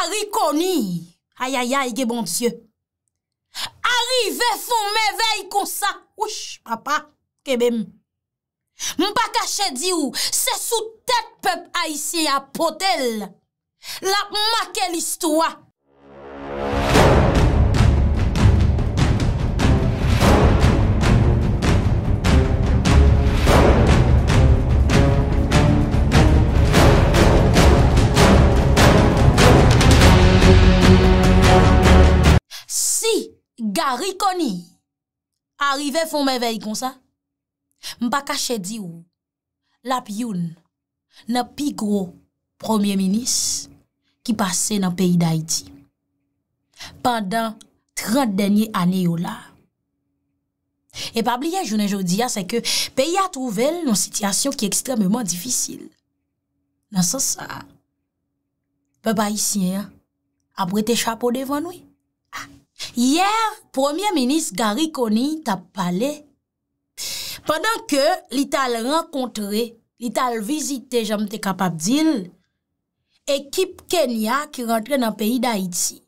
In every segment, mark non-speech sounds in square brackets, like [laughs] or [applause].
Ari koni, ayayay ge bon sye, Ari ve fon mevey kon sa, wish papa, ke bem, mba kache di ou, se sou tet pep aisyen apotel, la mma ke l'istowa, a rikoni a rive foun men vey kon sa. Mpa kache di ou la pi yon nan pi gro premier minis ki pase nan peyi da iti pandan 30 denye aney yo la. E pa bli yon jounen jodi ya se ke peyi a touvel nan sityasyon ki ekstrememan difisil. Nan sa sa pe pa yi siyen apre te chapo devan wè. Yer, Premier Ministre Gari Koni tap pale, padan ke li tal renkontre, li tal vizite jam te kapap dil, ekip Kenya ki rentre nan peyi da Iti.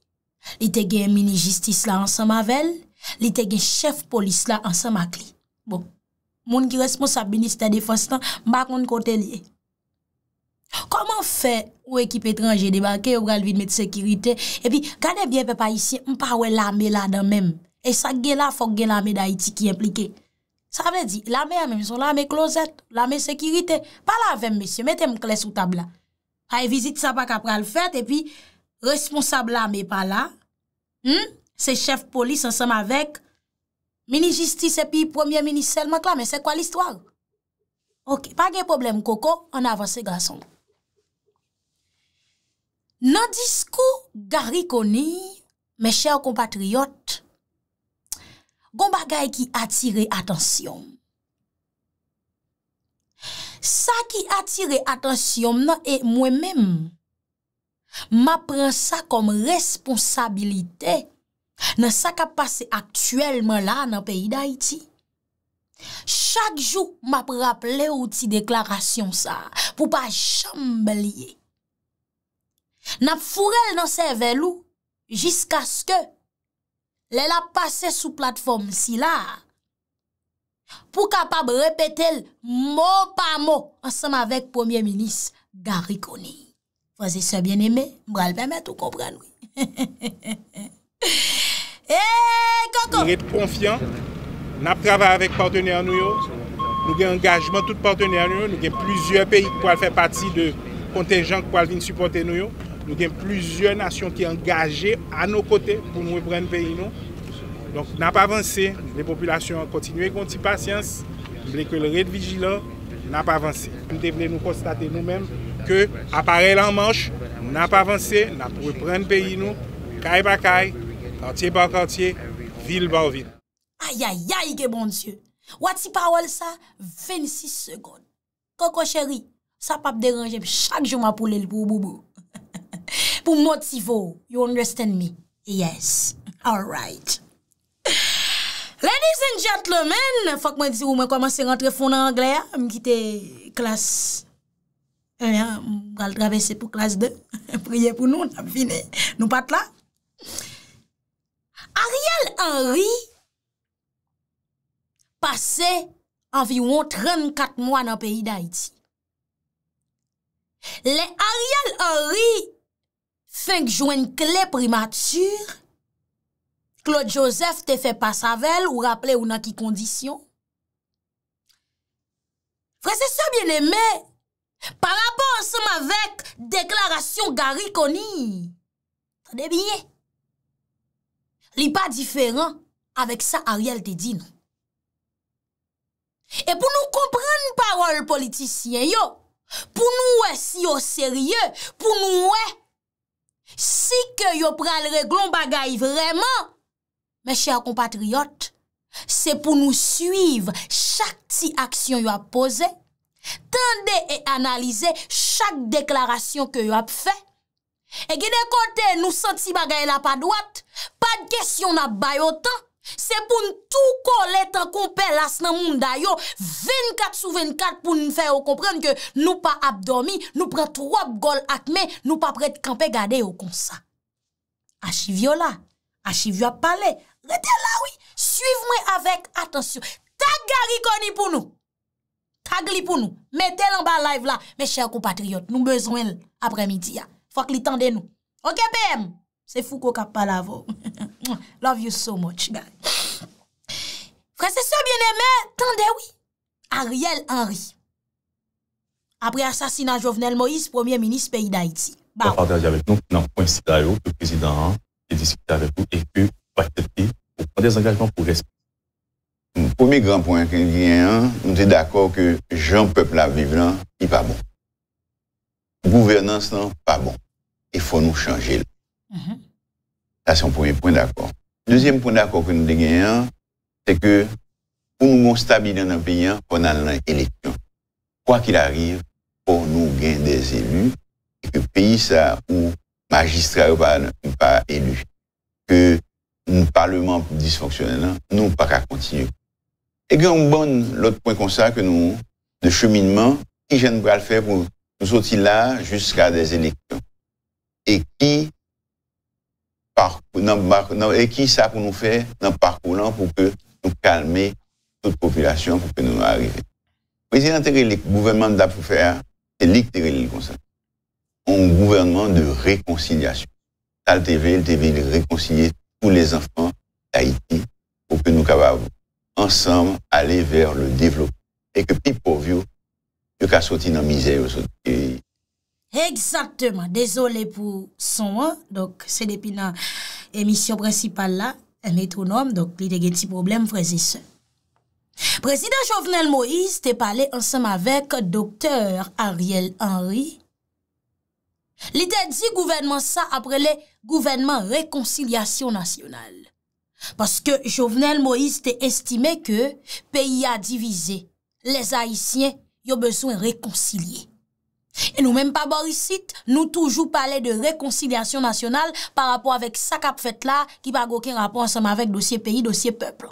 Li tege mini-jistis la ansan mavel, li tege chef polis la ansan makli. Bon, moun ki responsabini ste defans lan, bak moun kote liye. Koman fe ou ekip etranje debake ou gal vide met sekirite? E pi, gane bie pe pa isi, mpa we lame la dan mem. E sa gela fok gela me da iti ki implike. Sa vle di, lame a me, mso lame klozet, lame sekirite. Pa la vem, mesye, mette mkle sou tabla. Haye vizit sa pa kapra l'fete, e pi, responsable la me pa la. Hmm? Se chef polis ansam avek. Mini justice epi premier minisel, mak la, men se kwa l'istwa? Ok, pa gen problem, koko, an avanse gason. Nan diskou gari koni, mè chè ou kompatriot, gom bagay ki atire atensyon. Sa ki atire atensyon nan e mwè mèm, ma pren sa kom responsabilite nan sa ka pase aktuelman la nan peyi da iti. Chak jou ma preap le ou ti deklarasyon sa, pou pa chamb liye. Nap furel nan se velou Jisk aske Lè la pase sou platform si la Pou kapab repete l Mo pa mo Ansem avèk premier minis Garikoni Fase se bien eme Mbra l pèmè tout kompran wè [laughs] Eee eh, Koko Niret konfyan Nap travè avèk partenè an nou yo Nou gen engajman tout partenè an nou yo Nou gen plizye peyi kwa l fè pati de Kontenjan kwa l vin suportè nou yo Nou gen plizye nasyon ki engaje a nou kote pou nou e pren peyi nou. Donk nap avanse, le populasyon kontinu e konti pasyans, mble ke l red vijilan, nap avanse. Mble nou konstate nou menm ke aparel an manche, nap avanse, nap pou e pren peyi nou, kaye pa kaye, kantye pa kantye, vil ba vil. Aya ya yike bon sye, wati pa wal sa 26 sekonde. Koko cheri, sa pap derangem chak joma pou lèl pou ou bou bou. pou motivou. You understand me? Yes. All right. Ladies and gentlemen, fok mwen di ou mwen komanse rentre fon an Anglè, mwen kite klas, mwen kal travesse pou klas 2, [laughs] priye pou nou, nou pat la. Ariel Henry pase anviwou 34 mwa nan peyi d'Haïti. Le Ariel Henry fink jwen k lè primatur, Claude Joseph te fe pa savel ou rappelè ou nan ki kondisyon. Frè se se bienemè, par rapport ansem avèk deklarasyon gari koni, tade bine, li pa diferan avèk sa a riel te di non. nou. E pou nou komprenn parol politisyen yo, pou nou wè si yo serye, pou nou wè Si ke yo pral reglon bagay vreman, mes chè a kompatriot, se pou nou suiv chak ti aksyon yo ap pose, tende e analize chak deklarasyon ke yo ap fe, e genè kote nou senti bagay la pa dwat, pa dgesyon na bayotan, Se pou nou tou kol etan kou pel as nan moun dayo 24 sou 24 pou nou fè ou komprende Ke nou pa ap dormi, nou prent wap gol akme Nou pa prent kampe gade ou konsa Achivyo la, achivyo ap pale Reten la oui, suiv mwen avek Atensyon, tag gari koni pou nou Tag li pou nou, metel an ba live la Me chèr kou patriyot, nou bezwen apre midi ya Fok li tende nou, ok PM Se fou kou kap pa la vò. Love you so much. Fransese bien emè, Tandewi, Ariel Henry. Apri asasina Jovenel Moïse, Premier Ministre peyi d'Haïti. Baou. Nan point si dayo, te prezident an, te diskute avekou, e kou, pa kete ki, pou pwande zangajman pou res. Poumi gran point ki diyen an, nou te d'akòk ke jan pepl aviv lan, ki pa bon. Gouvernance lan, non, pa bon. E fò nou chanje lò. Mhm. Ça, c'est un premier point d'accord. Deuxième point d'accord que nous avons, c'est que pour nous stabiliser dans le pays, on a l'élection. Quoi qu'il arrive, pour nous gagner des élus, et que pays, ça, où magistrat ou pas élu, que le parlement dysfonctionnel, nous pas continuer. Et que y l'autre point comme ça, que nous, de cheminement, qui j'aime le faire pour nous sortir là jusqu'à des élections. Et qui et qui ça pour nous faire dans le parcours pour que nous nous toute population pour que nous arrivions. Le président gouvernement faire le Un gouvernement de réconciliation. Tal TV, le TV, réconcilier tous les enfants d'Haïti pour que nous capables ensemble aller vers le développement et que people pauvres, que soient sortir dans la misère, Eksakte man, dezole pou son an, dok se depi nan emisyon prensipal la, en metronom, dok li de gen ti problem vreze se. Prezident Jovenel Moïse te pale ansam avek Dokter Ariel Henry. Li te di gouvenman sa apre le Gouvenman Rekonsilyasyon Nasyonal. Paske Jovenel Moïse te estime ke peyi a divize, les haisyen yo bezwen rekoncilye. E nou menm pa borisit, nou toujou pale de rekonsilyasyon nasyonal pa rapor avek sa kap fet la ki pa goke rapor anseman avek dosye peyi, dosye pepl.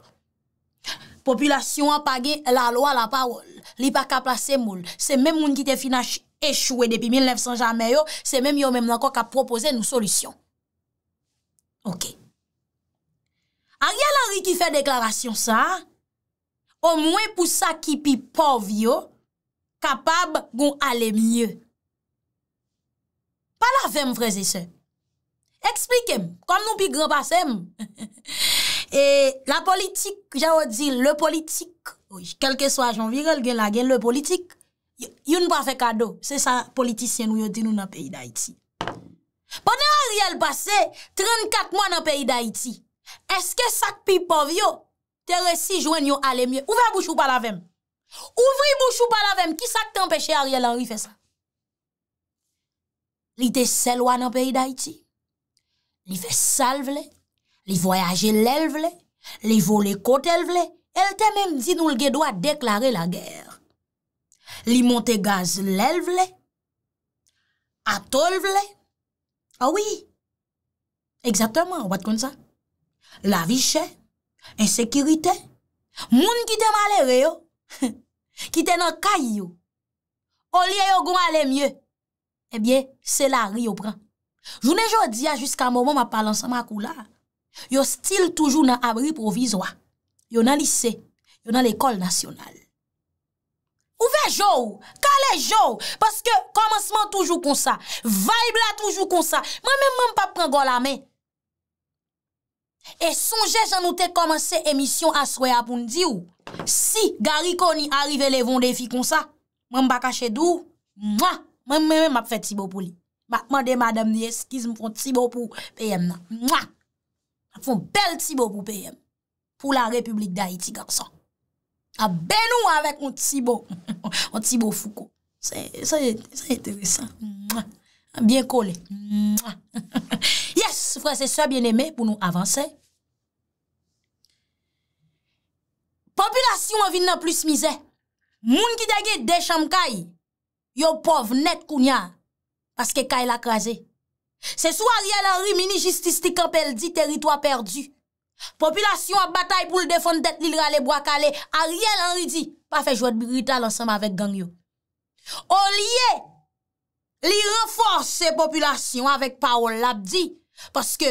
Populasyon apage la lo a la parol, li pa ka plase moul. Se menm moun ki te fina echoue depi 1900 janme yo, se menm yo menm lakon ka propose nou solisyon. Ok. Anye la ri ki fe deklarasyon sa, o mwen pou sa ki pi pov yo, kapab goun ale mye. Pa la ve m vreze se. Eksplikem, kon nou pi gre basem. E la politik, javou di le politik, kelke swaj anvirel gen la gen le politik, yon pa fe kado, se sa politisyen wyo din nou nan peyi da iti. Pwene a riel base, 34 moun nan peyi da iti, eske sak pi pov yo, te resi jwen yon ale mye. Ouve a bouchou pa la ve m. Ouvri bouchou palavem, ki sa ki te empèche Ariel Henry fè sa? Li te selwa nan peyi da iti? Li fè sal vle? Li voyaje lel vle? Li vole kote lel vle? El te mèm di nou lge dwa deklare la ger. Li monte gaz lel vle? Ato l vle? Awi! Ah Eksatèman, wad kon sa? La vi chè? Insekirite? Moun ki te male vle yo? [laughs] Ki te nan kay yo. O liye yo goun ale mye. Ebyen, se la ri yo pran. Jounen jodi a, Jiska mou mou ma palan sa ma kou la. Yo stil toujou nan abri provizwa. Yo nan lise. Yo nan ekol nasyonal. Ouve jou? Kale jou? Paske, Komansman toujou kon sa. Vaib la toujou kon sa. Mwen men mwen pa pran goun la men. E sonje jan nou te koman se emisyon aswe apoun di ou Si gariko ni arrive le vonde fi kon sa Mwen bakache dou Mwen mwen mwen mwen mwen mwen fwe tibo pou li Mwen de madam ni eskiz mwen fwe tibo pou peyem nan Mwen fwe bel tibo pou peyem Pou la republik da iti garson A ben ou avek mwen tibo Mwen tibo fuko Se se se yeteresan Mwen Mwen Mwen Yes Frase soye bien eme pou nou avanse Populasyon avine nan plus mize Moun ki degye de cham kay Yo pov net kounya Paske kay l akraze Se sou Ariel Henry mini justisti Kapel di teritwa perdi Populasyon ap batay pou l defon det Li l rale bo akale Ariel Henry di pa fe jwad birita l ansam avek gang yo O liye Li reforse Se populasyon avek Paol Labdi Paske,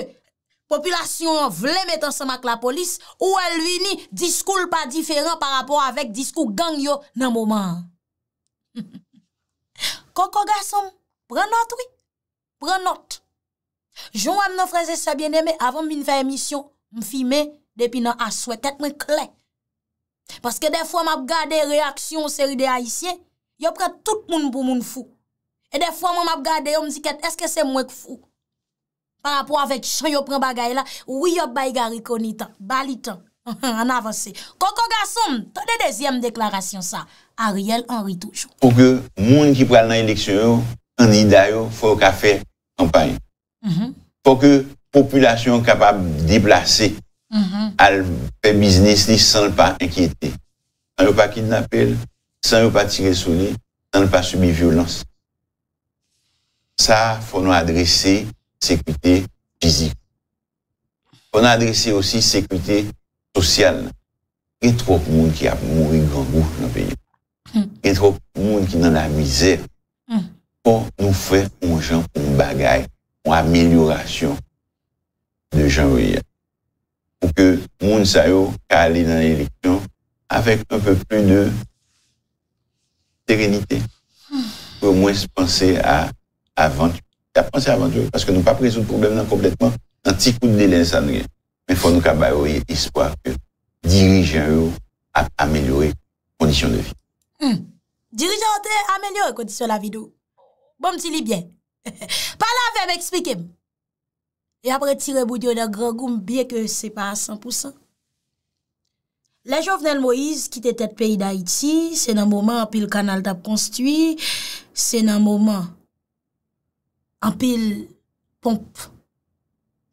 popilasyon vle metan sema k la polis, ou el vini diskoul pa diferan pa rapor avek diskoul gang yo nan mouman. [laughs] Koko gasom, pren not wii, pren not. Jouan nan freze sebyen eme avon min fay emisyon mfime depi nan aswetet mwen kle. Paske defo m ap gade reaksyon seri de haisyen, yo pre tout moun pou moun fou. E defo m ap gade yon mziket eske se mwen k fou. Par rapport avèk chan yo pren bagay la, wiyop bayi gari koni tan, bali tan. An [laughs] avansè. Koko Gassoum, ton de dezyem deklarasyon sa. Ariel Henri Toujou. Fò ke moun ki pral nan eleksyon yo, an iday yo, fò yo ka fè kampany. Mhm. Fò ke popülasyon kapab deplase mhm. al pe biznes li san l pa enkyete. San yo pa kinapel, san yo pa tire sou li, san yo pa subi violans. Sa fò nou adrese sécurité physique. On a adressé aussi sécurité sociale. Il y a trop de monde qui a mouru grand dans le pays. Hmm. Il y a trop de monde qui est dans la misère. Pour hmm. nous faire un genre, un bagage, une amélioration de janvier, Pour que monde sayo aller dans l'élection avec un peu plus de sérénité. Hmm. Pour moins penser à, avant. T'apprense avanjou, paske nou pa prezoun problem nan kompletman, an ti kou de lè lè san gen. Men fon nou ka bayou ye ispwa dirijen yo amèlouye kondisyon de vi. Dirijen yo te amèlouye kondisyon la vi do. Bon ti li bien. Palan fe mè ekspikem. E apre tire boudyo de Gregoum biè ke se pa a 100%. Le jovnen Moïse kite tèt peyi da iti, se nan mouman apil kanal tap konstwi, se nan mouman An pil pomp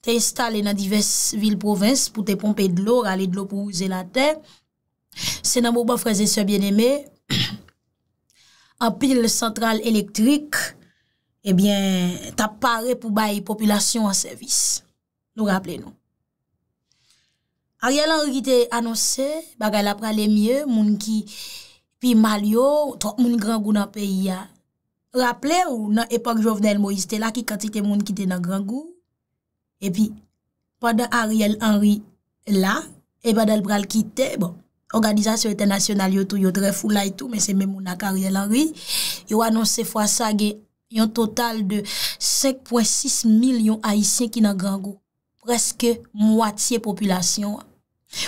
te installe nan divers vil provins pou te pompe de lo, gale de lo pou ouze la ten. Se nan mou ba fraze se bieneme, an pil sentral elektrik, ebyen eh ta pare pou baye populasyon an servis. Nou rappele nou. A rialan rite anonse, bagal apra le mye, moun ki pi mal yo, trok moun gran gounan peyi ya. Rapple ou nan epak jovnen Moïse, te la ki kantite moun ki te nan grangou. E pi, padan Ariel Henry la, e badan pral ki te, bon, Organizasyon Eternasyonal yotou, yotre fou la yotou, men se men moun ak Ariel Henry, yo anons se fwa sa ge yon total de 5.6 milyon Haitien ki nan grangou. Preske mwatiye populasyon wak.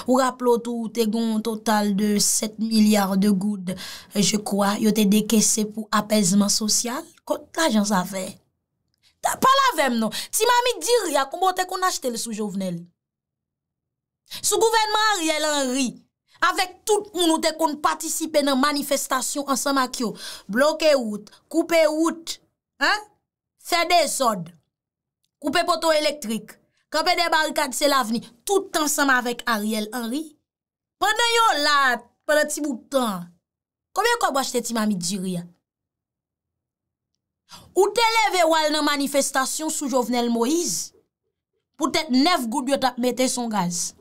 Ou raplo tou ou te goun total de 7 milyard de goud, je kwa yo te dekesse pou apesman sosyal, kote la jan sa ve? Ta pala vem non. Ti mami diri akoubo te kon achete le sou jovenel. Sou gouvenman ari el anri, avek tout moun ou te kon patisipe nan manifestasyon an sa makyo, bloke wout, koupe wout, fède esod, koupe poto elektrik, Kope de barikat se la veni, tout ansama vek Ariel Henry. Pendan yo la, peloti boutan, komye kob wachte ti mami diri ya? Ou te leve wal nan manifestasyon sou jovenel Moïse, pou te nef goud yo ta mette son gaz.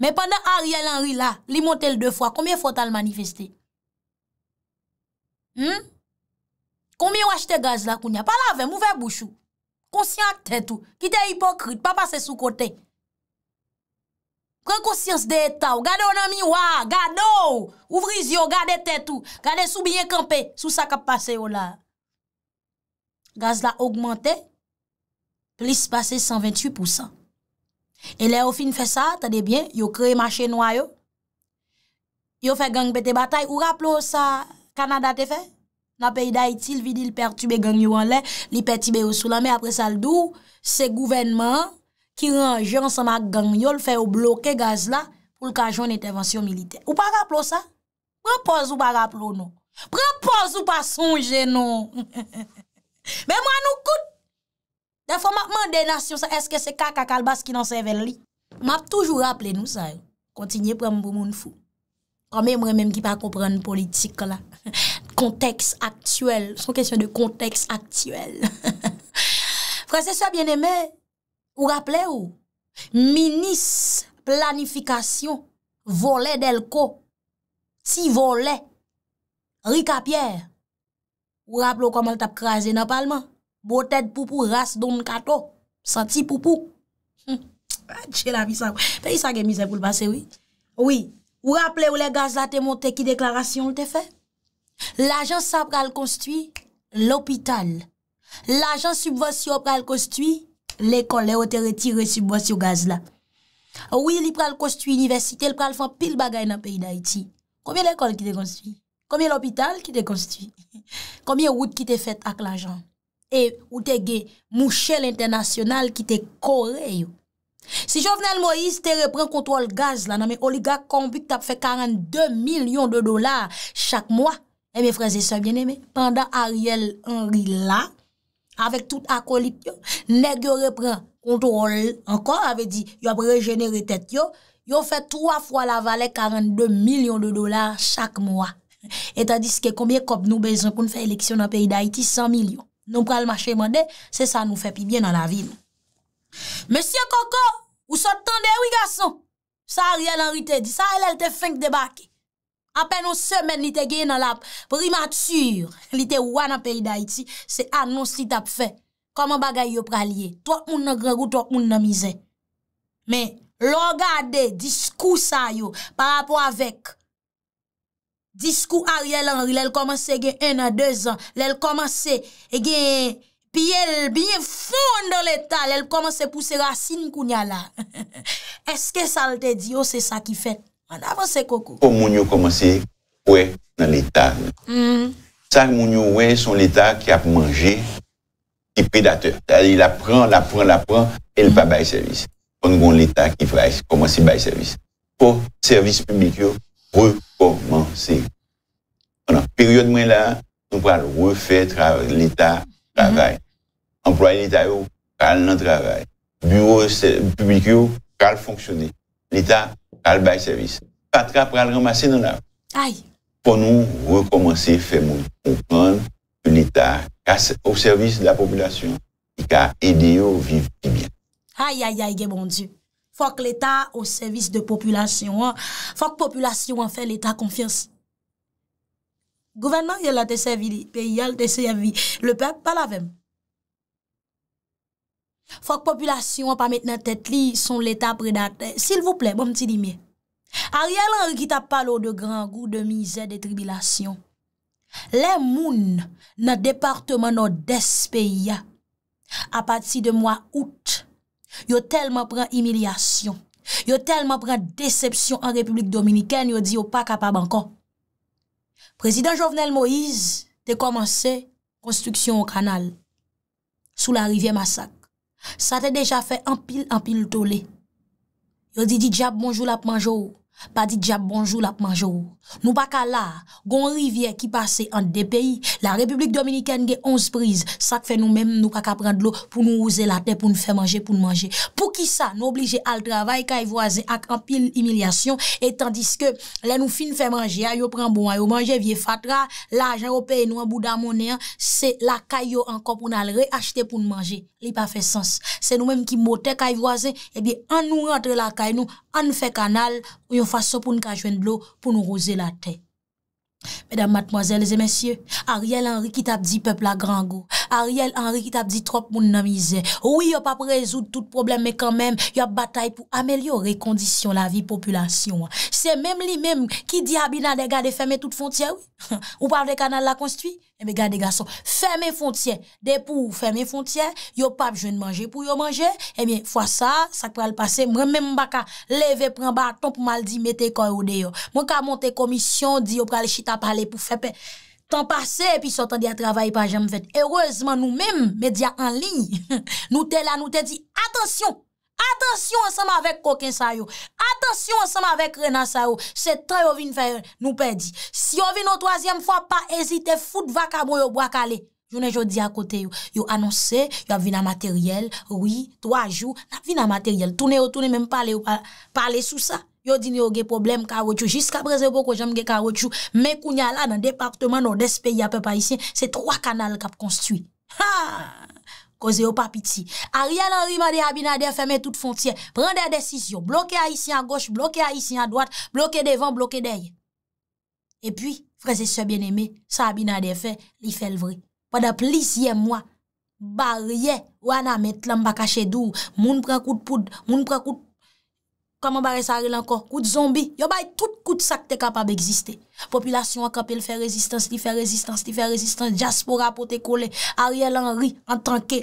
Men pendant Ariel Henry la, li motel de fwa, komye fwa tal manifesté? Komi hmm? yo wachte gaz la koun ya? Palave, mouve bouchou. Konsyant tè tou, ki tè hipokrit, pa pase sou kote. Pren konsyans de etau, gade ou nan miwa, gade ou, ouvri zyo, gade tè tou, gade sou biye kampe, sou sa kap pase ou la. Gaz la augmente, plis pase 128%. E le ou fin fè sa, tade bien, yo kreye mache noua yo. Yo fè gang pè te batay, ou rap lou sa Kanada te fè? Na peyda itil, vidil pertube gangyo an len, li peti be yo sou [laughs] la. Me apre sa l'dou, se gouvenman ki ranje ansama gangyo l fe ou bloke gaz la pou l ka joun etervansyon milite. Ou pa raplo sa? Propos ou pa raplo nou? Propos ou pa sonje nou? Me mwa nou kout! De fwa mwa mwen denasyon sa, eske se kaka kalbas ki nan se ven li? Mwa ap toujou raple nou sa yo. Kontinye prem pou moun fou. Kame mwen mwen ki pa komprenn politik la. [laughs] Ha! Konteks aktuel. Son kesyon de konteks aktuel. [laughs] Fransese a bien eme. Ou rappele ou? Minis planifikasyon. Volè del ko. Ti volè. Rika pier. Ou rappele ou komal tap krasè nan palman? Bo tèd poupou ras don kato. Santi poupou. Jè ah, la visan. Pe y sa gen mizè pou l'passe wè. Ou rappele ou le gaz la te monte ki deklarasyon l te fè? L'ajan sa pral konstwi, l'opital. L'ajan subwasyon pral konstwi, l'ekolè ou te retire subwasyon gaz la. Ou li pral konstwi universite, li pral fan pil bagay nan peyi da iti. Komiè l'ekol ki te konstwi? Komiè l'opital ki te konstwi? Komiè wout ki te fet ak l'ajan? E ou te ge mouchel internasyonal ki te kore yo? Si Jovenel Moïse te repren kontrol gaz la, nan men oliga konpik tap fe 42 milyon de dolar chak mwa. E eh mi freze se bien eme, pandan Ariel Henry la, avek tout akolip yo, neg yo repren kontrol, ankon ave di yo ap regenere tet yo, yo fe 3 fwa la vale 42 milyon de dolar chak mwa. [laughs] Etan diske konbyen kop nou bezan pou nou fe eleksyon nan peyi d'Haïti, 100 milyon. Nou pral mache mande, se sa nou fe pi bien nan la vi nou. Mèsyè koko, ou sot tande wigason? Sa Ariel Henry te di, sa el el te feng debakik. Apen o semen li te gen nan la primatur [laughs] li te wana peyi da iti, se anons li tap fe. Koman bagay yo pralye? To ak moun nan grego, to ak moun nan mize. Men, logade, diskou sa yo, par apwa vek. Diskou Ariel Henry, lel komanse gen en a deus an, lel komanse gen piyel binye fon do leta, lel komanse pouse racine kounya la. [laughs] Eske salte diyo se sa ki fet? An avanse koko. Po moun yo komanse, wè nan l'Etat. Sa moun yo wè, son l'Etat ki ap manje, ki pedateur. Tade, la pren, la pren, la pren, el pa baye servis. Pon goun l'Etat ki frai, komanse baye servis. Po servis publikyo, re-ponmanse. Periyon mwen la, nou pral refet l'Etat, trabay. Amploye hmm. l'Etat yo, pral nan trabay. Bureau publikyo, pral fonksyoni. L'Etat pral, Al bay servis. Patra pral ramase nan av. Ay. Pon nou rekomansi femou. Moun pon l'Etat au servis la populasyon ki ka ede yo viv ki byan. Ay, ay, ay, gen bon diw. Fok l'Etat au servis de populasyon. Fok populasyon fè l'Etat konfiansi. Gouvernman yon la te sevili. Pe yon te sevili. Le peb pa la vem. Fok populasyon wap a met nan tet li son l'Etat predate. Sil vouple, bon mti di mye. A riyal an ki tap palo de gran gou de mizè de tribilasyon. Le moun nan departman nan despè ya. A pati de mwa out, yo telman pran imilyasyon. Yo telman pran decepsyon an Republik Dominikèn, yo di yo pa kapabankon. Prezident Jovenel Moïse te komanse konstruksyon ou kanal. Sou la rivye masak. Sa te deja fe empil empil tole. Yo di di diap bonjou la panjou ou. pa di dja bonjou la pmanjou. Nou pa ka la, gon rivye ki pase an de peyi, la Republik Dominikène ge onz priz, sak fe nou menm nou kaka prend lo pou nou ouze la te pou nou fe manje, pou nou manje. Pou ki sa nou oblije al travay kay e voazen ak an pil imilyasyon et tandis ke le nou fin fe manje, a yo pran bon, a yo manje vie fatra, la jenropeye nou an bouda mone, se la kay yo an kompoun al reachete pou nou manje. Li pa fe sens. Se nou menm ki moten kay voazen, e, e bi an nou rentre la kay nou an nou fe kanal ou yon fase so pou nou kajwen blou pou nou roze la te. Medan matmoazèl, zè mensyè, a riyal an rikit ap di pepl la grangou. Ariel Henrique tap di trop moun namize. Ou yop ap rezout tout probleme, men kanmen yop batay pou amelyore kondisyon la vi populasyon. Se menm li menm ki di habina de gade feme tout fontyen, ou pav de kanal la konstuit, men gade de gason feme fontyen, de pou feme fontyen, yop ap jwen manje pou yop manje, e eh men fwa sa, sak pral pase, mwen menm baka leve pran ba, ton pou maldi mette koy ou de yo. Mwen ka monte komisyon, di yop pral chita pale pou fepen. Tan pase, pi sotan di a travaye pa jem fèt. Ereozman nou mèm, media anli, nou te la, nou te di, atensyon, atensyon ansem avèk Kokensa yo, atensyon ansem avèk Renan Sa yo, se tre yo vin fè, nou pè di. Si yo vin nou toazyèm fwa, pa ezite fout vakabo yo bwa kalè. Yo ne jo di akote yo, yo anonsè, yo ap vin na materyèl, oui, dwa jou, nap vin na materyèl. Tounè yo, tounè mèm pale yo, pale sou sa. Yo din yo ge problem karotchou. Jiska breze bo ko jom ge karotchou. Men kounya la nan departement non despeyi apè pa isye. Se troa kanal kap konstui. Ha! Koze yo pa piti. A riyan an rimade Abinade fèmè tout fontyen. Prendè desisyon. Bloke a isye an goch. Bloke a isye an doat. Bloke devan. Bloke dey. E pi, freze se bien eme. Sa Abinade fè, li fèl vre. Padap lisye mwa. Barye. Wana met lamba kache dour. Moun prekout poud. Moun prekout. Koman bares ari lankon? Kout zombi. Yo bay tout kout sak te kapab egziste. Popilasyon akapel fe rezistans. Ti fe rezistans. Ti fe rezistans. Jaspora po te kole. Ariel Henry entanke.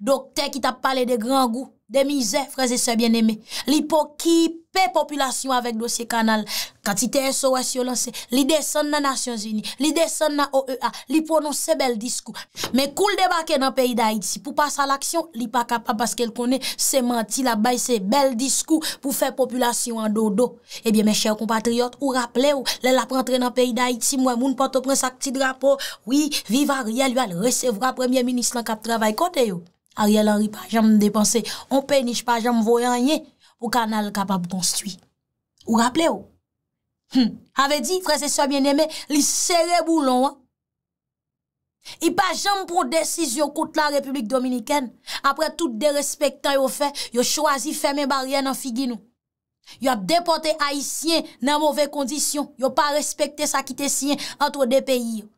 Dokter ki ta pale de gran gou. De mizè freze se bien eme. Li po ki pape. Populasyon avèk dosye kanal Katite SOS yo lanse Li deson nan Nasyon Zini Li deson nan OEA Li pronons se bel diskou Men koul debake nan peyi da Haiti Pou pas al aksyon Li pa kapap baske l konen Se manti la baye se bel diskou Pou fè populasyon an dodo Ebyen eh men chèr kompatriot Ou rappele ou Lè la prantre nan peyi da Haiti Mwen moun pato pren sak ti drapo Oui, vive Ariel Ou al resevra premye minis Lan kap travay kote yo Ariel a ripa Jam depanse On peniche pa jam voyanyen Ou ka nan l kapab konstwi. Ou rappele ou. Hm. Ave di, frasesor mien eme, li sere boulon. I pa jem pou desis yo koute la Republik Dominiken. Apre tout de respektan yo fe, yo chwazi feme baryen an figi nou. Yo ap depote haisyen nan mouve kondisyon. Yo pa respektes akite syen antwo de peyi yo.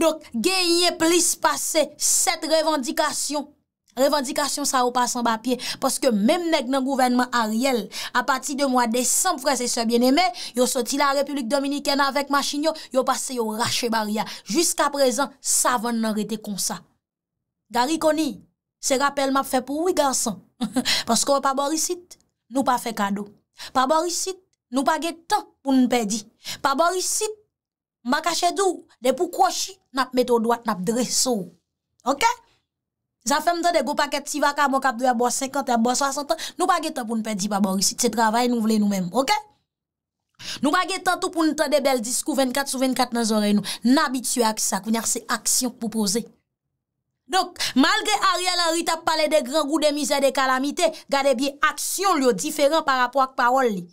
Donk genye plis pase set revandikasyon. revendikasyon sa ou pasan ba piye, poske menm neg nan gouvenman a riel, a pati de mwa desanp frese se bieneme, yo soti la Republik Dominikena avek ma chinyo, yo pase yo rache baria. Juska prezan, sa van nan rete konsa. Garikoni, se rappel map fe pou wii gansan, poske ou pa borisit, nou pa fe kado. Pa borisit, nou pa ge tan pou nou pedi. Pa borisit, mba kache dou, de pou kwashi, nap meto dwat nap dresou. Ok? Zafem te de go paket si vaka, mokap dwe abon 50, abon 60 an, nou pa getan pou nou pe di pa borisit se travay nou vle nou menm, ok? Nou pa getan tou pou nou te de bel diskou 24 sou 24 nan zorey nou, nabitue ak sa, kwenye ak se aksyon pou pose. Donk, malgre Ariel a ritap pale de gran gou de mizè de kalamite, gade bi aksyon li yo diferan par apwa ak parol li.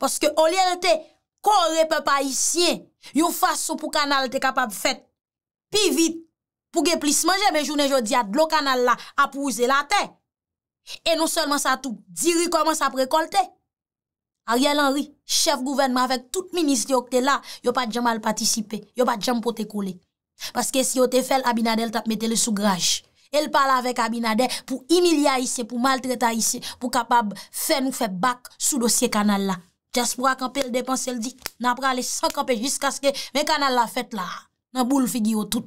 Poske olye lte, kore pe pa isyen, yo faso pou kanal te kapab fèt, pi vit. Pou ge plis manje men jounen jodi a dlo kanal la apouze la te. E non selman sa tou, diri koman sa prekolte. Ariel Henry, chef gouvernement vek tout minist yo kte la, yo pa djan mal patisipe, yo pa djan pou te kole. Paske si yo te fel, Abinade el tap mette le sou graj. El pala vek Abinade pou imilya isi, pou maltreta isi, pou kapab fe nou fe bak sou dosye kanal la. Jaspora kanpe el depanse el di, nan prale sankanpe jiska ske men kanal la fet la. Nan boule figi yo tout.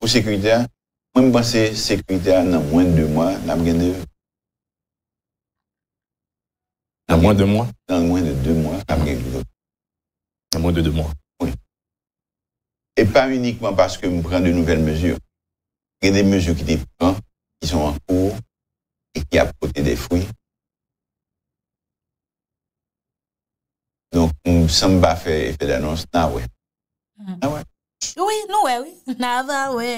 Pour sécurité, moi, je pense que sécurité, dans moins de deux mois, dans moins de deux mois. Dans moins de deux mois, dans moins de deux mois. Oui. Et pas uniquement parce que je prends de nouvelles mesures. Il y a des mesures qui dépendent, qui sont en cours et qui apportent des fruits. Donc, ça me va faire d'annonce. Ah ouais. Mm. Ah ouais. Oui, nou wè wè. [laughs] Nava wè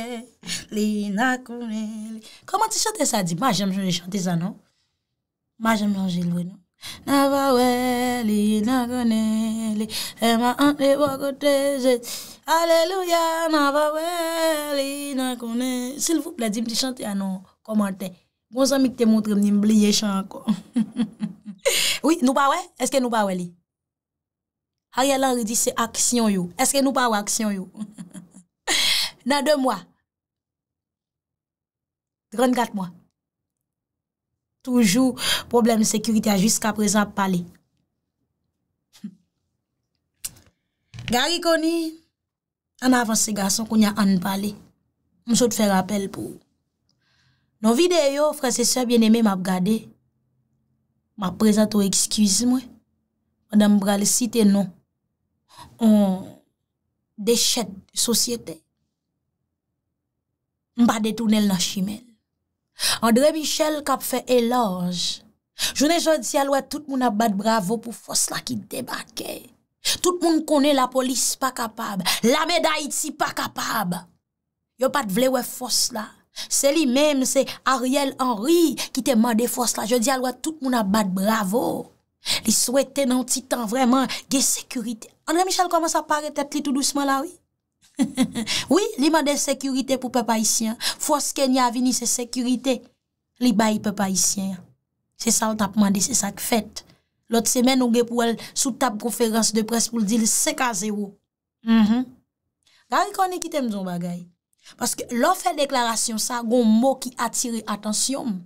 li, nakone li. Koman ti chante sa di? Ma jèm jen jen chante sa nou. Ma jèm jen jen loue nou. Nava wè li, nakone li. Eman an te wakote zè. Aleluya, nava wè li, nakone li. Sil vouple di mti chante ya nou. Koman te. Gon zan mi te montre mni mbli ye chan akon. Oui, nou wè wè? Eske nou wè wè li? [laughs] [laughs] A rè lan rè di se aksyon yo. Eske nou pa w aksyon yo? Nan 2 mwa. 34 mwa. Toujou problem de sekurite a jiska prezant pale. Gari koni, an avanse gason kon ya an pale. M sot fè rappel pou. Non vide yo, franse sè bien eme m ap gade. M ap prezant ou ekskwiz mwe. M dan m brale site non. de chèd, de sosyète. M pa detounel nan chimèl. Andre Michel kap fè elanj. Jounè jò di alwè, tout moun ap bat bravo pou fòs la ki debake. Tout moun kone la polis pa kapab. La mè da iti pa kapab. Yo pat vle wè fòs la. Se li mèm, se Ariel Henry ki te man de fòs la. Jò di alwè, tout moun ap bat bravo. Li souwète nan ti tan vreman ge sekurite. Andre Michel koman sa pare tèt li tout douceman la [laughs] wè. Oui, li mandè sekurite pou pepa isyen. Foske nye avini se sekurite. Li bay pepa isyen. Se sal tap mandè, se sak fèt. Lot semen ou gè pou el sou tap konferans de pres pou l'dil se ka zè wò. Mh mh. Gari konè kitèm zon bagay. Paske lò fè deklarasyon sa, goun mò ki atire atensyom.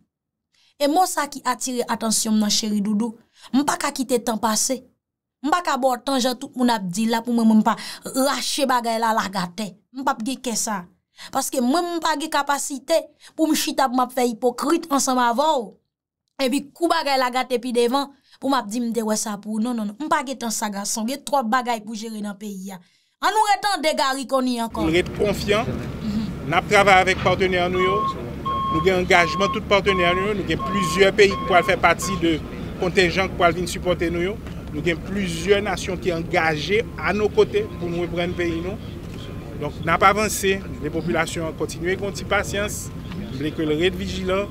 E mò sa ki atire atensyom nan chèri doudou. Mpa kakite tan pasè. Mpa kakite tan pasè. Mpa ka bòr tanjè tout moun ap di la pou mwen mwen pa rache bagay la lagate. Mpa pge kesan. Paske mwen mwen pa ge kapasite pou mwen chita pou mwen ap fe hipokrite ansan ma vò. Epi kou bagay lagate pi devan pou mwen ap di mde wè sa pou. Non, non, non. Mpa ge tan sa gason. Ge trò bagay pou jere nan peyi ya. An nou re tan degari koni ankon. Mwen re te konfyan. Mhm. Nap travè avèk partenè an nou yo. Nou ge engajman tout partenè an nou yo. Nou ge plizye peyi pou al fè pati de kontenjan pou al vin supote nou yo. Nou gen plizye nasyon ki angaje a nou kote pou nou e pren peyi nou. Donk nan pa avanse, le populasyon kontinu e konti pasyans, mble ke le red vijilan,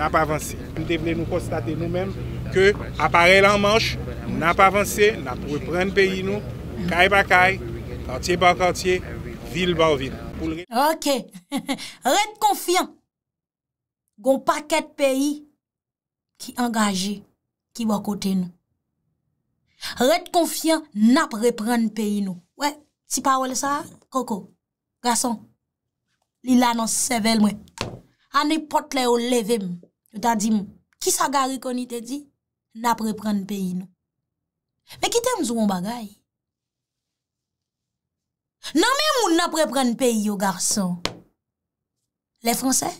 nan pa avanse. Mble nou konstate nou menm ke aparel an manche, nan pa avanse, nan pou nou e pren peyi nou, kay pa kay, kantye pa kantye, vil ba vil. Ok, [laughs] red konfyan, gon pa ket peyi ki angaje, ki wakote nou. Red konfyan nap reprenn peyi nou. We, si pawel sa, koko, gason, li la nan sevel mwen. An e pot le ou leve mwen. Yo ta di mwen, ki sa gari koni te di? Nap reprenn peyi nou. Me kite mzou m bagay. Nan men moun nap reprenn peyi yo gason. Le franse?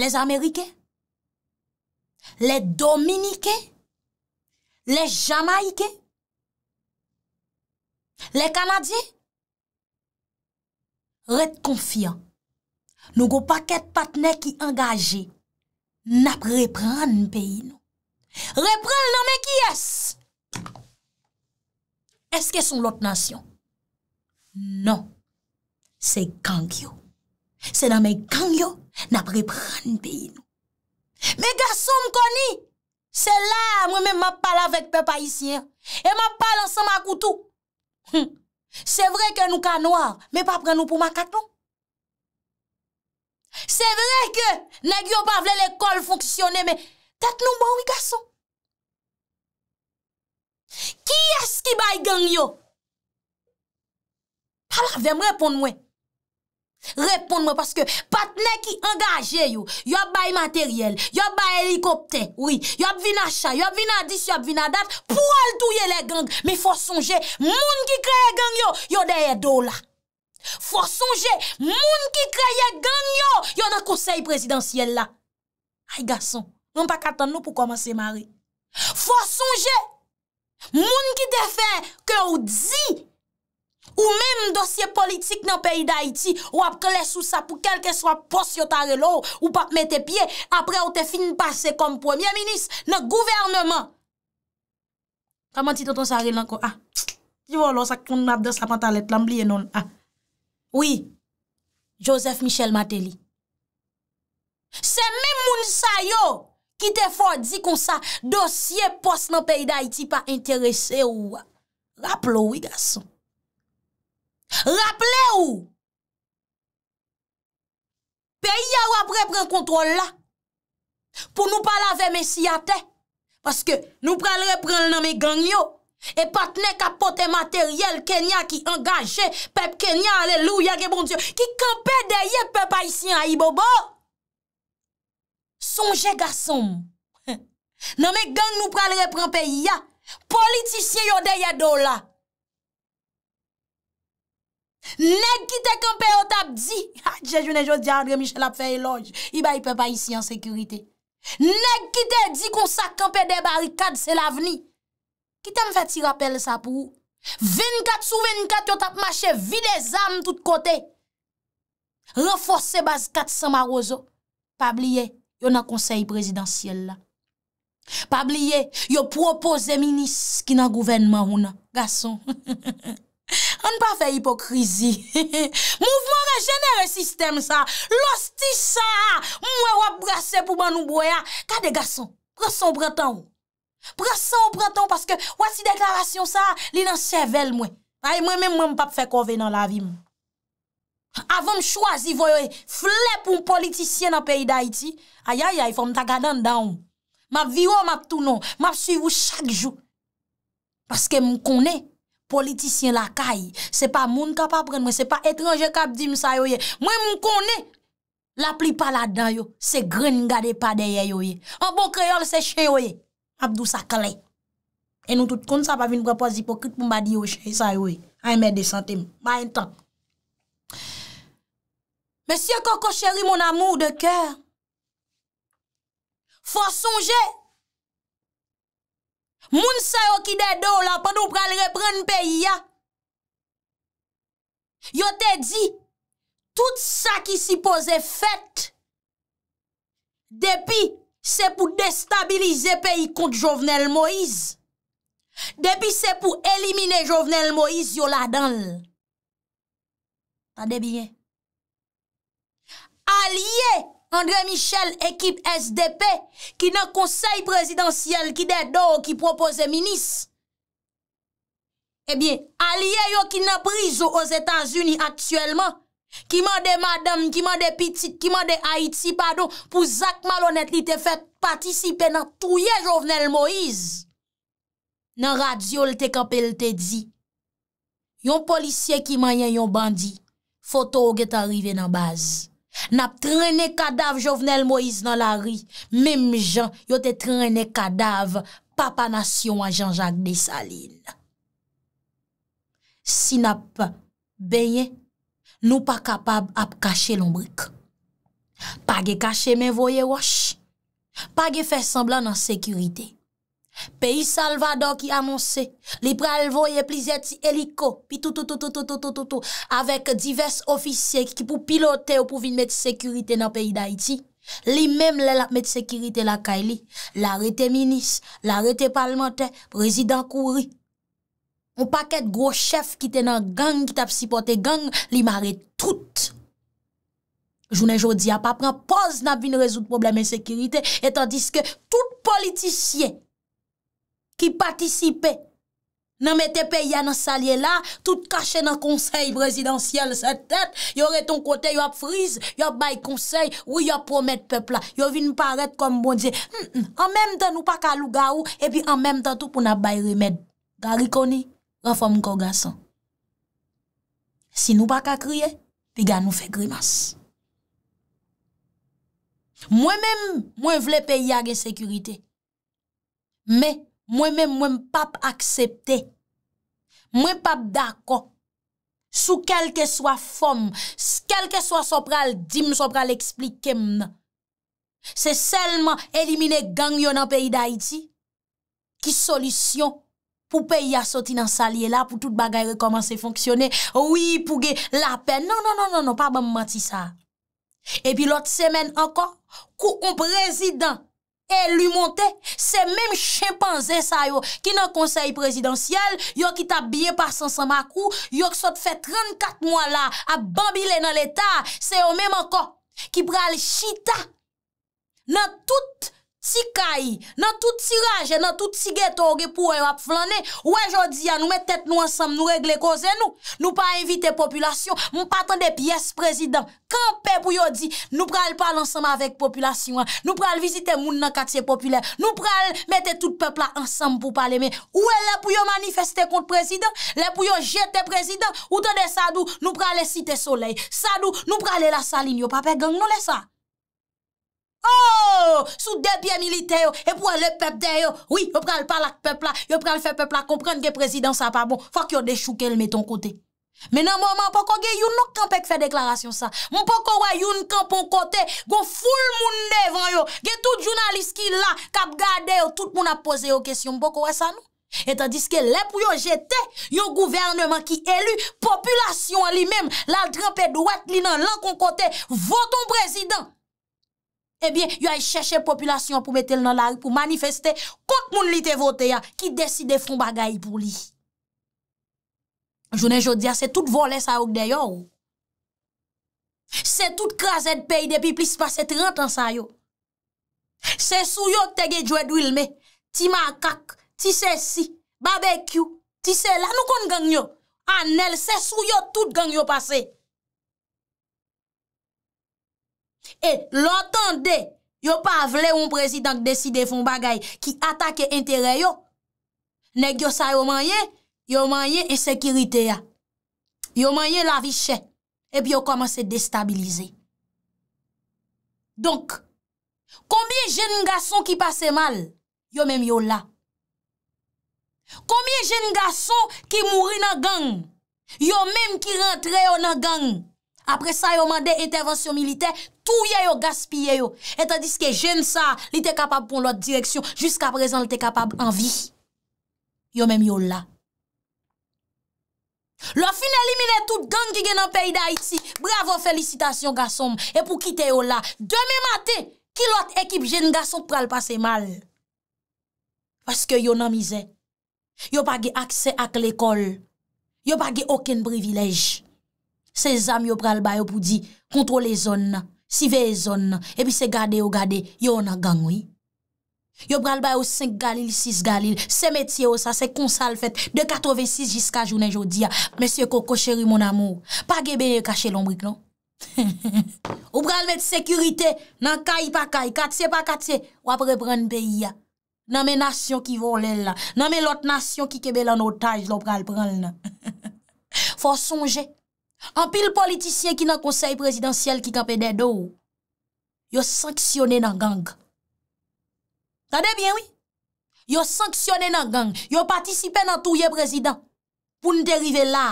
Le amerike? Le dominike? Le Jamaike? Le Kanadye? Ret konfyan. Nou go paket patne ki angaje. Nap repran peyi nou. Repran nan men ki es! Eske son lot nasyon? Non. Se gangyo. Se nan men gangyo nap repran peyi nou. Me gasom koni! Se la mwen men mapal avèk pepa isyen, e mapal ansan ma koutou. Se vre ke nou ka noar, men pa pren nou pou makaton. Se vre ke, neg yo pa vle l'ekol fonksyonè, men tet nou mwen wikason. Ki as ki bay gang yo? Pala ve mwen pon mwen. Reponde mwen, paske patne ki engaje yo, yob bay materyel, yob bay helikopten, yob vina chan, yob vina dis, yob vina dat, pou al tou ye le geng, mi fwa sonje, moun ki kreye geng yo, yo deye do la. Fwa sonje, moun ki kreye geng yo, yo nan konsey presidansyel la. Ay gason, moun pa katan nou pou komanse mare. Fwa sonje, moun ki defen kè ou di, Ou mèm dosye politik nan peyi da iti, wap ke lesou sa pou kelke swap pos yo tare lo, ou pa mète pie, apre ou te fin passe kom premier-ministre nan gouvernement. Kaman ti ton ton sare nan kon? Ah, ti vo lò, sa koun nap de sa pantalet, lam blye non. Oui, Joseph Michel Mateli. Se mèm moun sa yo, ki te fò di kon sa dosye pos nan peyi da iti pa interese ou wap. Wap lò wiga son. Rappele ou? Peye ou ap repren kontrol la? Pou nou palave mesi ate? Paske nou pral repren nan me gang yo? E patne kapote materyel Kenya ki engaje, pep Kenya, aleluya, rebondyo, ki kampe deye pep aisyen aibobo? Sonje gason, [laughs] nan me gang nou pral repren peye ya? Politisye yo deye do la? Nèk ki te kempe yo tap di, adje jounen jous di Andre Michel ap fey loj, i ba yi pe pa yisi an sekurite. Nèk ki te di kon sa kempe de barikad se la vni, ki te m fè ti rappel sa pou ou? Vin kat sou vin kat yo tap mache, vi de zanm tout kote. Renforse baz kat sa marozo. Pabliye, yo nan konsey presidansiyel la. Pabliye, yo propose minis ki nan gouvenman ou na. Gason. [laughs] An pa fe hipokrizi. [laughs] Mouvment rejene re sistem sa. L'osti sa. Mwen wap brase pou ban nou boya. Kade gason? Brason ou breton ou? Brason ou breton ou? Paske wasi deklarasyon sa, li nan chevel mwen. Ay mwen mwen mwen mpap fe kove nan la vi mwen. Avon mw chwazi, vweyoye, fle pou m politisyen nan peyi da iti, ayayay, fwem ta gadan dan ou. Map viwou map tou nou. Map suivou chak jou. Paske mw konen, politisyen la kay, se pa moun kap apren, se pa etranje kap di msa yo ye. Mwen moun konen, la plipa la dan yo, se gren nga de pa deye yo ye. An bon kreyol se che yo ye, abdou sa kalay. E nou tout kon sa pa vin wap wap wazipokrit pou mba di yo che yo ye. Ay mè de sante mou, bayen tan. Mèsyè koko chéri, moun amou de kèr, fò son jè, Moun sa yo ki de do la pa nou pral reprenn peyi ya. Yo te di, tout sa ki si pose fèt, depi se pou destabilize peyi kont Jovenel Moïse. Depi se pou elimine Jovenel Moïse yo la danl. A de biye. A liye. Andre Michel, ekip SDP, ki nan konsey prezidansyel ki de do ki propose minis. Ebyen, eh alye yo ki nan prizo o Zetansuni aktuelman. Ki mande madam, ki mande pitit, ki mande Haiti, pado, pou Zak Malonet li te fek patisipe nan touye jovenel Moïse. Nan radyo li te kapel, li te di. Yon polisye ki mayen yon bandi, foto ou get arrive nan bazy. Nap trene kadav jovenel Moïse nan la ri, mem jan yote trene kadav papa nasyon anjan Jacques Dessalines. Si nap benye, nou pa kapab ap kache lombrik. Pa ge kache menvoye wosh, pa ge fe semblan nan sekurite. Peyi Salvador ki anonsè, li pral voye plizè ti eliko, pi toutou toutou toutou toutou toutou, avek divers ofisye ki pou pilote ou pou vin mette sekurite nan peyi da iti, li mem lè la mette sekurite la kay li, la rete minis, la rete palmentè, prezident kouri. Ou paket gro chef ki tenan gang ki tap sipote gang, li mare tout. Jounen jodi apapran poz nan vin rezout probleme sekurite, etan diske tout politisyen, ki patisipe, nan mette pe ya nan salye la, tout kache nan konsey brezidansyel sa tete, yo re ton kote, yo ap frize, yo ap bay konsey, yo ap promet pepla, yo vin paret kom bon dje, an menm tan nou pa kalou ga ou, e pi an menm tan tout pou nan bay remed, ga rikoni, reform koga san. Si nou pa ka kriye, pi ga nou fe kri mas. Mwen menm, mwen vle pe ya gen sekurite, me, Mwen mwen mwen pap aksepte. Mwen pap dako. Sou kelke swa fom. Kelke swa sopral dim, sopral eksplike mna. Se selman elimine gangyo nan peyi da iti. Ki solisyon pou peyi asoti nan salye la pou tout bagay rekomans se fonksyone. Ouye pou ge la pen. Non, non, non, non, non. Pap mwen mati sa. E pi lot semen anko. Kou on prezident. E li montè, se mèm chimpanzè sa yo Ki nan konsey presidansyèl Yo ki tap biye par Sansan Makou Yo ki sot fè 34 mwa la A bambile nan l'Etat Se yo mèm anko Ki pral chita Nan tout Ti kayi, nan tout tiraje, nan tout tige toge pou e wap flane, ou e jodi ya nou metet nou ansam nou regle koze nou. Nou pa invite populasyon, moun patande piyes prezidant. Kan pe pou yo di, nou pral pale ansam avek populasyon, nou pral vizite moun nan katiye populer, nou pral metet tout pepla ansam pou pale. Ou e le pou yo manifeste kont prezidant, le pou yo jete prezidant, ou te de sadou nou pral le site soley, sadou nou pral le la salin yo pape gang nou le sak. Oh, sou debye milite yo, epwa le pep de yo, oui, yo prel palak pep la, yo prel fe pep la, komprende ge prezident sa pa bon, fwa ki yo de choukel me ton kote. Men nan mouman, poko ge yon nou kamp ek fe deklarasyon sa, moun poko wè yon kampon kote, gwo foul moun devan yo, ge tout jounalist ki la, kap gade yo, tout moun ap pose yo kesyon, mou poko wè sa nou. Etan diske le pou yo jete, yo gouvernement ki elu, populasyon li mem, la drampèd wèk li nan lankon kote, voton prezident. Ebyen, eh yoy chèche populasyon pou mette l nan lary pou manifeste kote moun li te vote ya ki deside foun bagay pou li. Jounen jodia, se tout vole sa ouk deyo ou. Se tout krasèd pey depi plis pase 30 ansa yo. Se sou yo tege dwe dwe lme, ti makak, ti se si, babek yo, ti se la nou kon gang yo. An el, se sou yo tout gang yo pase. E lontan de yo pa vle yon prezident deside fon bagay ki atake entere yo, neg yo sa yo manye, yo manye ensekirite ya. Yo manye la vi chè, epi yo komanse destabilize. Donk, konbye jen n gaso ki pase mal, yo menm yo la. Konbye jen n gaso ki mouri nan gang, yo menm ki rentre yo nan gang, apre sa yo mande intervensyon milite, touye yo gaspye yo, etan diske jen sa li te kapab pon lot direksyon, jiska prezan li te kapab an vi, yo menm yo la. Lo fin elimine tout gang ki gen an peyi da iti, bravo felicitasyon gasom, e pou kite yo la, deme mate ki lot ekip jen gasom pral pase mal. Paske yo nan mize, yo bagi akse ak l'ekol, yo bagi oken privilej. Se zami yo pral bayo pou di kontrol e zon nan, si ve e zon nan, epi se gade yo gade, yo nan gangwe. Yo pral bayo 5 galil, 6 galil, se metye yo sa, se konsal fèt, de 86 jiska jounen jodi ya, mèsyè koko chéri mon amour, pa gebe ye kache lombrik non? [laughs] nan. Yo pral met sekurite, nan kayi pa kayi, katye pa katye, wapre pran peyi ya. Nan men nasyon ki vol lè la, nan men lot nasyon ki kebe la notaj lo pral pral nan. Fò sonje, Anpil politisyen ki nan konsey prezidansyel ki kape de do, yo sanksyone nan gang. Tade bien, yo sanksyone nan gang, yo patisype nan touye prezidans pou nou derive la.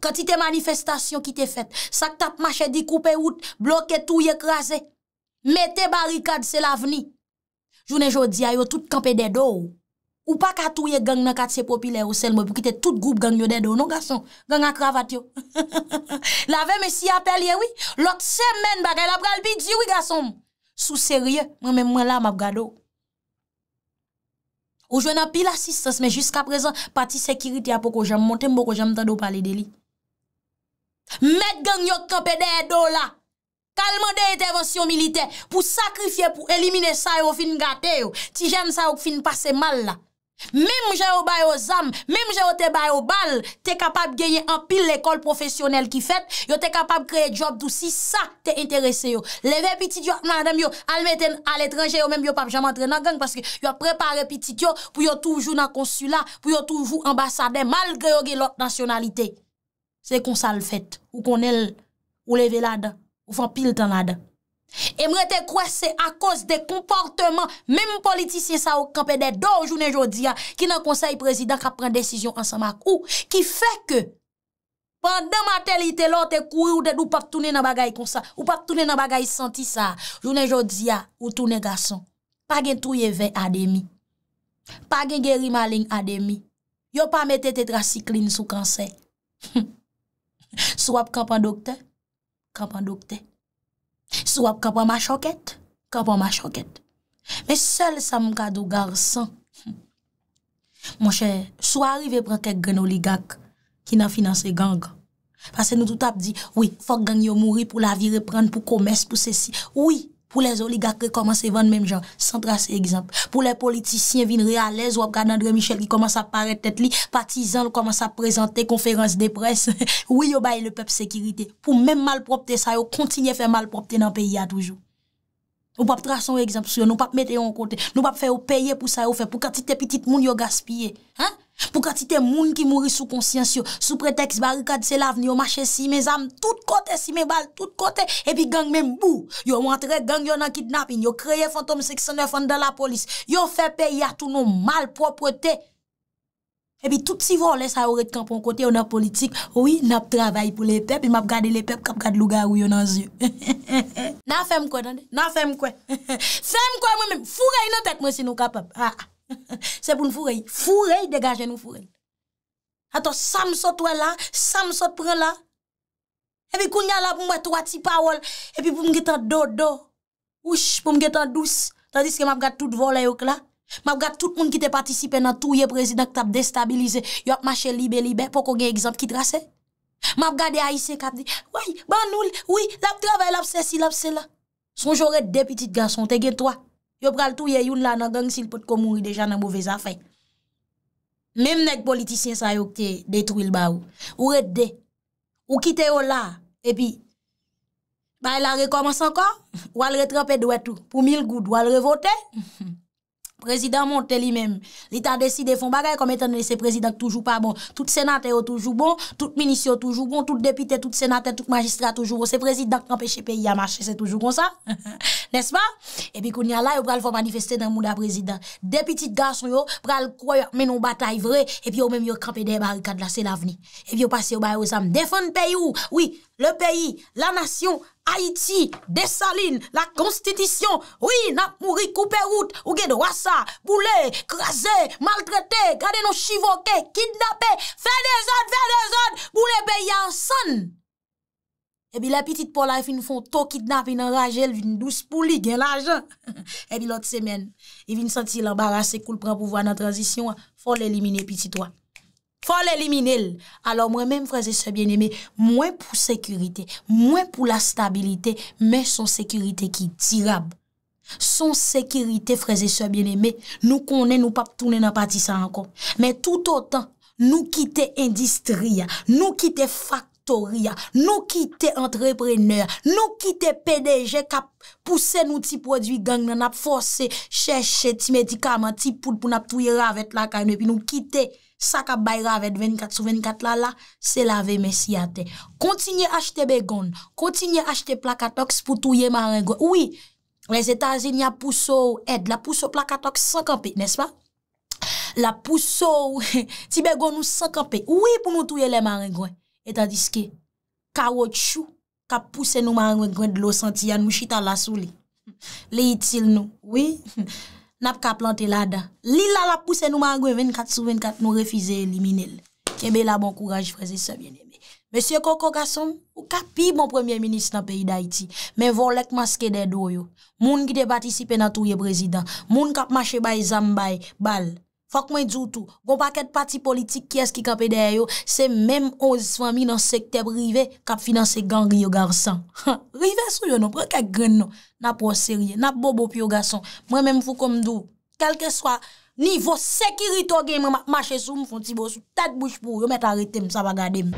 Kati te manifestasyon ki te fète, sak tap machè di koupe out, bloke touye krasè, metè barikad se la vni. Jounen jodi a yo tout kape de do. Ou pa katouye gang na katse popilè ou sel mwen pou kite tout group gang yo dedo, non gason? Gang akravat yo. La ve mè si apel ye wè, lòt semen bakè la pral pi dji wè gason. Sou serye, mwen mè mwen la mab gado. Ou jwè nan pil asistans, mè jusqu'a prezant pati sekiritè apò kò jèm montè mbò kò jèm tado pale deli. Mèd gang yo kapè dedo la. Kalman de etevansyon milite pou sakrifye pou elimine sa yo fin gate yo. Ti jèm sa yo fin pase mal la. Mem jè ou bay ou zam, mem jè ou te bay ou bal, te kapab genye an pil l'ekol profesyonel ki fet, yo te kapab kreye job dousi, sa te interese yo. Leve pitit yo, nan dem yo, almeten al etranje yo, men yo pap jaman tre nan gang, paske yo aprepare pitit yo pou yo toujou nan konsula, pou yo toujou ambasade, malgre yo gen lot nasyonalite. Se kon sa l'fet, ou kon el, ou leve lad, ou fan pil tan lad. E mre te kwese a kos de komportman Meme politisyen sa ou kampen de do Jounen Jodia Ki nan konsey prezident ka pren desisyon an sa mak ou Ki fe ke Pandan matel ite lor te kouy ou ded Ou pak toune nan bagay konsa Ou pak toune nan bagay santi sa Jounen Jodia ou toune gason Pa gen touye ve ademi Pa gen geri maling ademi Yo pa mette tetracykline sou konsey [laughs] Swap kampan dokte Kampan dokte Sou ap kapwa ma choket, kapwa ma choket. Men sel sa m kado garsan. Mon hm. chè, sou arrive pran kek gen oligak ki nan finanse gang. Pase nou tout ap di, oui, fok gen yo mouri pou la vi repran pou komes pou se si. Oui. pou les oligakre koman se vande menm jan, san trase egzamp, pou les politisyen vin re alez, wap gade André Michel ki koman sa paret tet li, patizan l koman sa prezante konferans de pres, wiyo [laughs] baye le pep sekirite, pou menm malpropte sa yo, kontinye fe malpropte nan peyi a toujou. Nou pap trase son egzamp sou yo, nou pap mette yo an kote, nou pap fe yo peye pou sa yo fe, pou katite pitite moun yo gaspye. Pou ka ti te moun ki mouri sou konsyans yo, sou preteks ba rikad se la vni, yo mache si me zam, tout kote si me bal, tout kote. E pi gang men bou, yo mwantre gang yon an kidnapping, yo kreye fantom 69 an dan la polis, yo fe peyi a tout nou malproprete. E pi tout si vol, sa yon ret kampon kote, yon ap politik, woy nap travay pou le pep, yon ap gade le pep kap gade luga ou yon anzyo. Nan [laughs] fem kwen, nan fem kwen, [laughs] fem kwen mwen men, fure yon tek mwen si nou kapep. Ah, ah. [laughs] Se pou nou furey, furey degaje nou furey. Ato, sa msot wè la, sa msot pren la. E pi koun ya la pou mwen trot si pa wol, e pi pou mwen getan do do. Wush, pou mwen getan douz. Tandis ki mwen ap gat tout volè yo k la. Mwen ap gat tout moun ki te patisipe nan touye prezident ki tap destabilize. Yo ap mache libe libe, pou kon gen egzant ki trase. Mwen ap gade a isen kap di, woy, ban nou, woy, lap travè, lap se si, lap se la. Son jore de pitit gason, te gen toa. Yo pral touye yon la nan geng si l pot komouri deja nan mouvez afen. Mem nek politisyen sa yo ke detwil ba ou. Ou rete de. Ou kite yo la. E pi. Bay la rekomans anka. Ou al retrepe dwet ou. Pou mil goud ou al revote. [laughs] Prezident monte li menm. Li ta desi defon bagay kom etan li se prezident toujou pa bon. Tout senate yo toujou bon, tout minisyon toujou bon, tout depite, tout senate, tout magistrat toujou bon. Se prezident kranpe che peyi a mache, se toujou kon sa. Nes pa? E pi koun ya la yo pral fò manifestè nan mouda prezident. De pitit gason yo pral kwayo menon batay vre, e pi yo menm yo kranpe de barikad la se la vni. E pi yo pase yo baye yo sam. Defon peyi ou? Oui, le peyi, la nasyon. Haïti, Desaline, la Konstitisyon, oui, nap mouri, koupe route, ouge dwasa, boulè, krasè, maltretè, kade nou chivoke, kidnapè, fè desod, fè desod, boulè be yansan. Ebi la piti de Polay fin fon to kidnapè nan raje, el vin dou spouli gen l'ajan. [laughs] Ebi lot semen, il vin senti l'embarase koulpren pou vwa nan tranzisyon, fon l'elimine piti toan. Fa l'eliminil. Alors mwen menm freze se bieneme, mwen pou sekurite, mwen pou la stabilite, men son sekurite ki tirab. Son sekurite, freze se bieneme, nou konen nou pap toune nan pati sa ankon. Men tout otan, nou kite industriya, nou kite faktoria, nou kite entrepreneur, nou kite PDG kap, pou se nou ti prodwi gang nan ap force, chèche ti medikaman, ti poul pou nan ap touye ravet la kanyen, pi nou kite... Sa ka bayra avèd 24 sou 24 la la, se la ve mesi ate. Kontinye achte begon, kontinye achte plakatoks pou touye ma rengwen. Ouye, les Etats-Unis a poussou ed, la poussou plakatoks 50p, nespa? La poussou [laughs] ti begon nou 50p, ouye pou nou touye le ma rengwen. Etan diske, ka wot chou, ka pousse nou ma rengwen de lo santiyan mou chita la sou li. Li [laughs] itil nou, ouye. [laughs] Nap ka plante lada. Li la la puse nou ma an gwen 24 sou 24 nou refize eliminele. Kebe la bon kouraj freze se vye nebe. Meseye Kokokason, ou kapi bon premier ministre nan peyi da iti. Men vol ek maske de doyo. Moun ki de batisipe nan touye prezident. Moun kap mache bay zambay. Bal. Fak mwen djoutou, goun pa ket pati politik ki eski kapè der yo, se mèm 11 fami nan sekteb rive kap finanse gangri yo garsan. Rive sou yo nou, prekè gwen nou, na posè rie, na bobo pi yo garsan. Mwen mèm fou komdou, kelke swa, nivou sekirito gen, mèm ap mache sou, mfonti bo sou, tat bouch pou, yo mèt aritem, sa bagadem.